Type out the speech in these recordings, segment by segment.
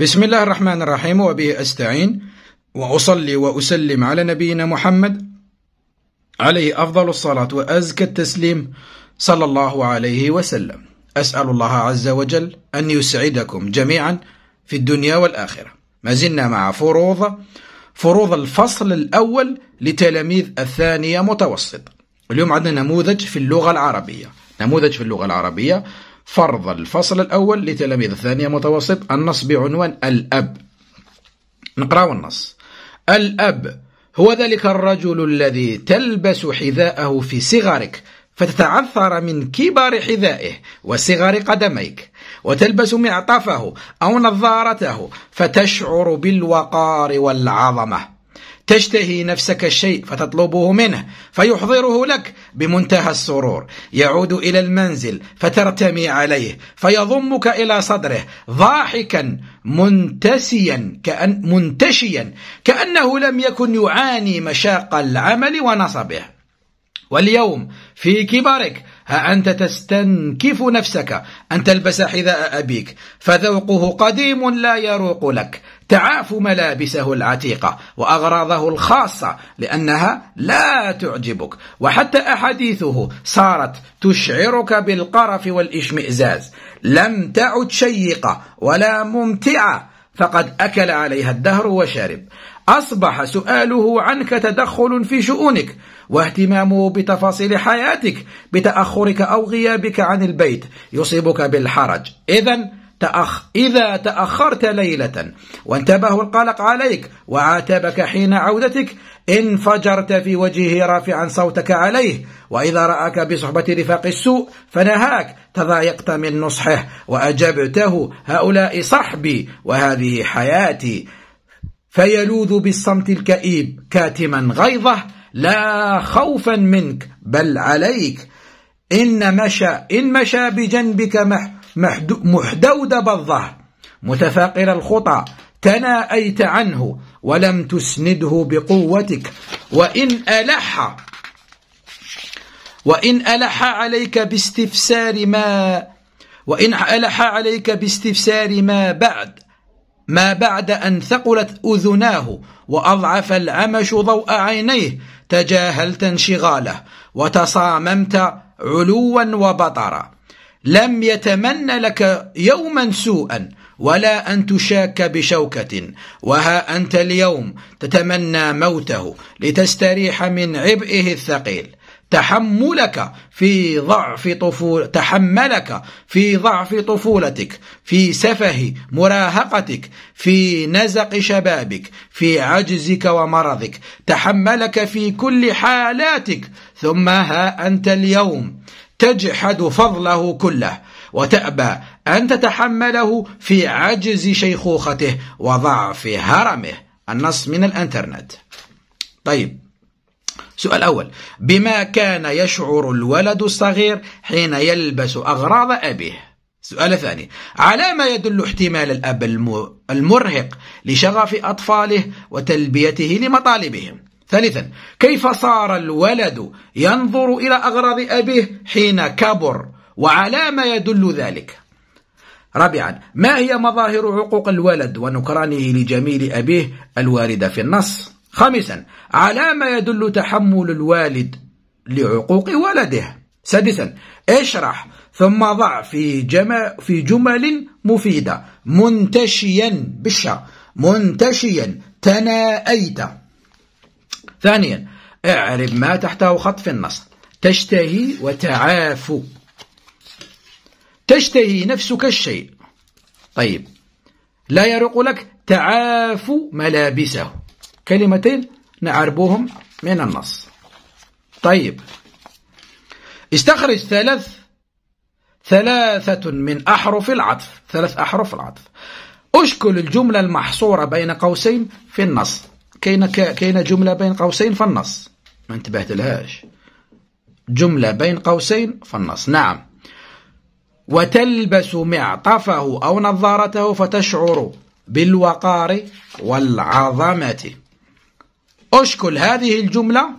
بسم الله الرحمن الرحيم وبه أستعين وأصلي وأسلم على نبينا محمد عليه أفضل الصلاة وأزكى التسليم صلى الله عليه وسلم أسأل الله عز وجل أن يسعدكم جميعا في الدنيا والآخرة ما زلنا مع فروض فروض الفصل الأول لتلاميذ الثانية متوسط اليوم عندنا نموذج في اللغة العربية نموذج في اللغة العربية فرض الفصل الأول لتلاميذ الثانية متوسط النص بعنوان الأب نقرأ النص الأب هو ذلك الرجل الذي تلبس حذاءه في صغرك فتتعثر من كبر حذائه وصغر قدميك وتلبس معطفه أو نظارته فتشعر بالوقار والعظمة تشتهي نفسك الشيء فتطلبه منه فيحضره لك بمنتهى السرور يعود إلى المنزل فترتمي عليه فيضمك إلى صدره ضاحكا منتسيا كأن منتشيا كأنه لم يكن يعاني مشاق العمل ونصبه واليوم في كبرك ها أنت تستنكف نفسك أن تلبس حذاء أبيك فذوقه قديم لا يروق لك تعاف ملابسه العتيقة وأغراضه الخاصة لأنها لا تعجبك وحتى أحاديثه صارت تشعرك بالقرف والإشمئزاز لم تعد شيقة ولا ممتعة فقد أكل عليها الدهر وشرب أصبح سؤاله عنك تدخل في شؤونك واهتمامه بتفاصيل حياتك بتأخرك أو غيابك عن البيت يصيبك بالحرج إذا تأخ إذا تأخرت ليلة وانتبه القلق عليك وعاتبك حين عودتك انفجرت في وجهه رافعا صوتك عليه وإذا رأك بصحبة رفاق السوء فنهاك تضايقت من نصحه وأجبته هؤلاء صحبي وهذه حياتي فيلوذ بالصمت الكئيب كاتما غيظه لا خوفا منك بل عليك إن مشى إن مشى بجنبك مح محدودب الظهر متفاقر الخطى تناأيت عنه ولم تسنده بقوتك وإن ألح وإن ألح عليك باستفسار ما وإن ألح عليك باستفسار ما بعد ما بعد أن ثقلت أذناه وأضعف العمش ضوء عينيه تجاهلت انشغاله وتصاممت علوا وبطرا لم يتمنى لك يوما سوءا ولا أن تشاك بشوكة وها أنت اليوم تتمنى موته لتستريح من عبئه الثقيل تحملك في ضعف طفول تحملك في ضعف طفولتك في سفه مراهقتك في نزق شبابك في عجزك ومرضك تحملك في كل حالاتك ثم ها أنت اليوم تجحد فضله كله وتأبى أن تتحمله في عجز شيخوخته وضعف هرمه النص من الانترنت طيب سؤال أول بما كان يشعر الولد الصغير حين يلبس أغراض أبيه سؤال ثاني على ما يدل احتمال الأب المرهق لشغف أطفاله وتلبيته لمطالبهم ثالثا كيف صار الولد ينظر إلى أغراض أبيه حين كبر وعلى ما يدل ذلك رابعا ما هي مظاهر عقوق الولد ونكرانه لجميل أبيه الواردة في النص خامسا على ما يدل تحمل الوالد لعقوق ولده سادسا اشرح ثم ضع في, جمع في جمل مفيدة منتشيا بالشا منتشيا تناأيت ثانيا اعرب ما تحته خط في النص تشتهي وتعافو تشتهي نفسك الشيء طيب لا يرق لك تعاف ملابسه كلمتين نعربهم من النص طيب استخرج ثلاث ثلاثة من أحرف العطف ثلاث أحرف العطف أشكل الجملة المحصورة بين قوسين في النص كاينه كاينه جمله بين قوسين في النص ما انتبهت لهاش جمله بين قوسين في النص نعم وتلبس معطفه او نظارته فتشعر بالوقار والعظمه اشكل هذه الجمله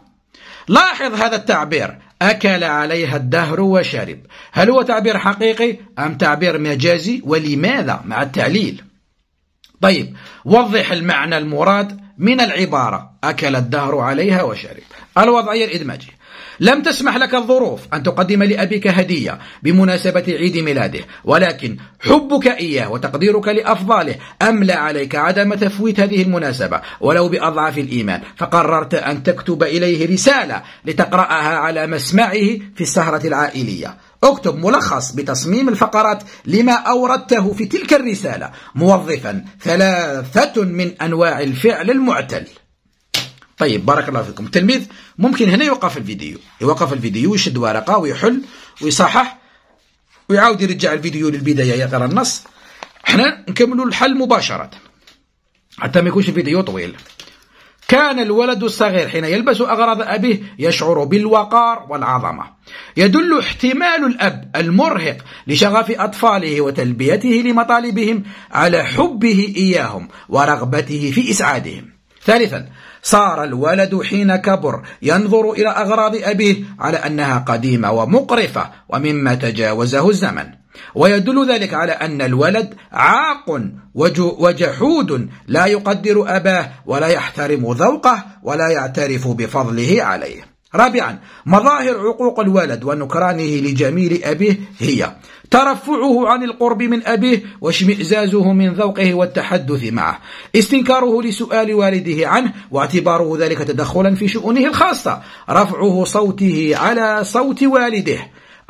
لاحظ هذا التعبير أكل عليها الدهر وشرب هل هو تعبير حقيقي أم تعبير مجازي ولماذا مع التعليل طيب وضح المعنى المراد من العبارة أكل الدهر عليها وشرب الوضعية الإدماجية لم تسمح لك الظروف أن تقدم لأبيك هدية بمناسبة عيد ميلاده ولكن حبك إياه وتقديرك لأفضاله أملى عليك عدم تفويت هذه المناسبة ولو بأضعف الإيمان فقررت أن تكتب إليه رسالة لتقرأها على مسمعه في السهرة العائلية اكتب ملخص بتصميم الفقرات لما أوردته في تلك الرسالة موظفا ثلاثة من أنواع الفعل المعتل طيب بارك الله فيكم التلميذ ممكن هنا يوقف الفيديو يوقف الفيديو يشد ورقة ويحل ويصحح ويعاود يرجع الفيديو للبداية يقرأ النص احنا نكملوا الحل مباشرة حتى ما يكونش الفيديو طويل كان الولد الصغير حين يلبس أغراض أبيه يشعر بالوقار والعظمة يدل احتمال الأب المرهق لشغف أطفاله وتلبيته لمطالبهم على حبه إياهم ورغبته في إسعادهم ثالثا صار الولد حين كبر ينظر إلى أغراض أبيه على أنها قديمة ومقرفة ومما تجاوزه الزمن ويدل ذلك على أن الولد عاق وجحود لا يقدر أباه ولا يحترم ذوقه ولا يعترف بفضله عليه رابعا مظاهر عقوق الولد ونكرانه لجميل أبيه هي ترفعه عن القرب من أبيه واشمئزازه من ذوقه والتحدث معه استنكاره لسؤال والده عنه واعتباره ذلك تدخلا في شؤونه الخاصة رفعه صوته على صوت والده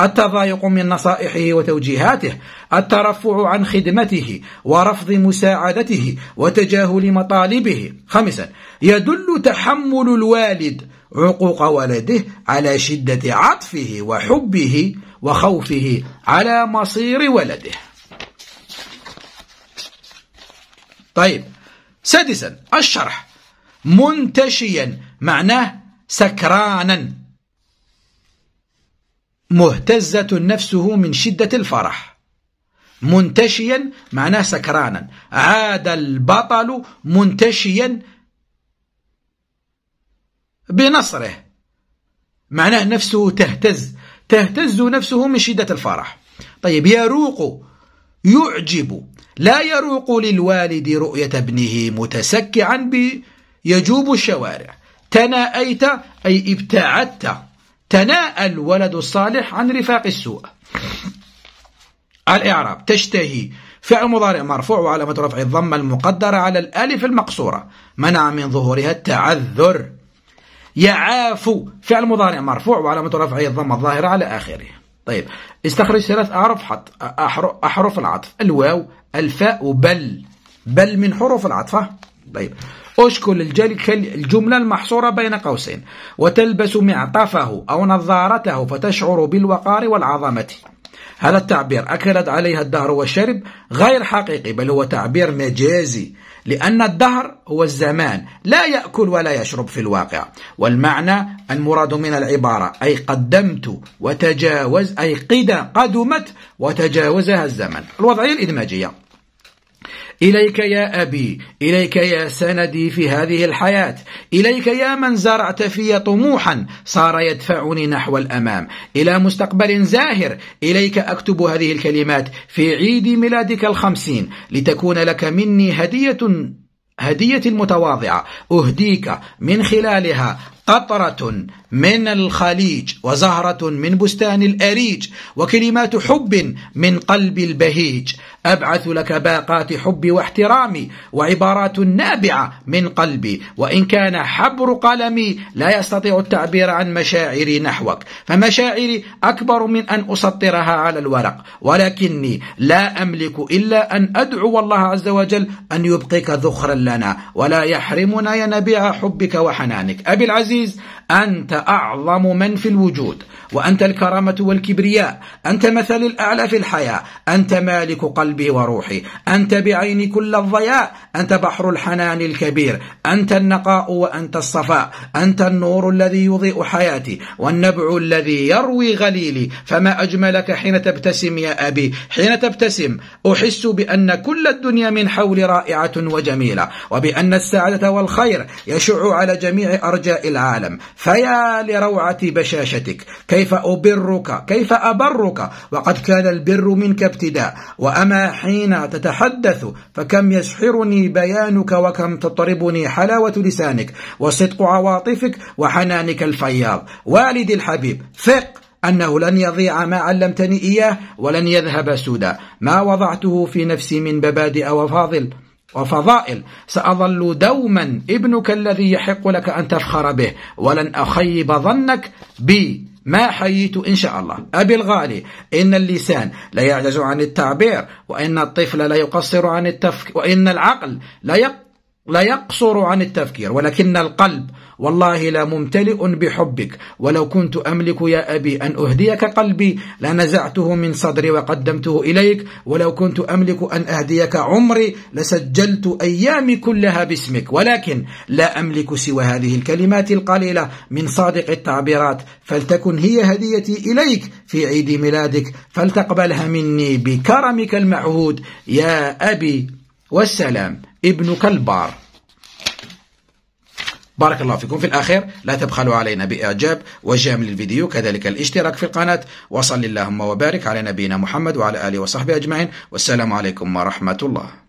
التضايق من نصائحه وتوجيهاته الترفع عن خدمته ورفض مساعدته وتجاهل مطالبه خامسا يدل تحمل الوالد عقوق ولده على شدة عطفه وحبه وخوفه على مصير ولده طيب سادسا الشرح منتشيا معناه سكرانا مهتزة نفسه من شدة الفرح منتشيا معناه سكرانا عاد البطل منتشيا بنصره معناه نفسه تهتز تهتز نفسه من شدة الفرح طيب يروق يعجب لا يروق للوالد رؤية ابنه متسكعا يجوب الشوارع تناأيت أي ابتعدت تناء الولد الصالح عن رفاق السوء الإعراب تشتهي فعل مضارع مرفوع وعلامة رفع الضمة المقدرة على الألف المقصورة منع من ظهورها التعذر يعاف فعل مضارع مرفوع وعلامة رفع الضمة الظاهرة على آخره طيب استخرج ثلاث أعرف حط أحرف العطف الواو الفاء بل بل من حروف العطفة طيب أشكل الجملة المحصورة بين قوسين وتلبس معطفه أو نظارته فتشعر بالوقار والعظمة هذا التعبير أكلت عليها الدهر والشرب غير حقيقي بل هو تعبير مجازي لأن الدهر هو الزمان لا يأكل ولا يشرب في الواقع والمعنى المراد من العبارة أي قدمت وتجاوز أي قدمت وتجاوزها الزمن الوضعية الإدماجية إليك يا أبي إليك يا سندي في هذه الحياة إليك يا من زرعت في طموحا صار يدفعني نحو الأمام إلى مستقبل زاهر إليك أكتب هذه الكلمات في عيد ميلادك الخمسين لتكون لك مني هدية هدية متواضعة أهديك من خلالها قطرة من الخليج وزهرة من بستان الأريج وكلمات حب من قلب البهيج أبعث لك باقات حب واحترامي وعبارات نابعة من قلبي وإن كان حبر قلمي لا يستطيع التعبير عن مشاعري نحوك فمشاعري أكبر من أن أسطرها على الورق ولكني لا أملك إلا أن أدعو الله عز وجل أن يبقيك ذخرا لنا ولا يحرمنا ينابيع حبك وحنانك أبي العزيز please أنت أعظم من في الوجود وأنت الكرامة والكبرياء أنت مثل الأعلى في الحياة أنت مالك قلبي وروحي أنت بعين كل الضياء أنت بحر الحنان الكبير أنت النقاء وأنت الصفاء أنت النور الذي يضيء حياتي والنبع الذي يروي غليلي فما أجملك حين تبتسم يا أبي حين تبتسم أحس بأن كل الدنيا من حولي رائعة وجميلة وبأن السعادة والخير يشع على جميع أرجاء العالم فيا لروعة بشاشتك كيف أبرك كيف أبرك وقد كان البر منك ابتداء وأما حين تتحدث فكم يسحرني بيانك وكم تطربني حلاوة لسانك وصدق عواطفك وحنانك الفياض والدي الحبيب ثق أنه لن يضيع ما علمتني إياه ولن يذهب سدى ما وضعته في نفسي من مبادئ وفاضل وفضائل سأظل دوما ابنك الذي يحق لك أن تفخر به ولن أخيب ظنك بي ما حييت إن شاء الله أبي الغالي إن اللسان لا يعجز عن التعبير وإن الطفل لا يقصر عن التفكير وإن العقل لا يقصر لا يقصر عن التفكير ولكن القلب والله لممتلئ بحبك ولو كنت أملك يا أبي أن أهديك قلبي لنزعته من صدري وقدمته إليك ولو كنت أملك أن أهديك عمري لسجلت أيامي كلها باسمك ولكن لا أملك سوى هذه الكلمات القليلة من صادق التعبيرات فلتكن هي هديتي إليك في عيد ميلادك فلتقبلها مني بكرمك المعهود يا أبي والسلام ابنك البار بارك الله فيكم في الأخير لا تبخلوا علينا بإعجاب وجام للفيديو كذلك الاشتراك في القناة وصل اللهم وبارك على نبينا محمد وعلى آله وصحبه أجمعين والسلام عليكم ورحمة الله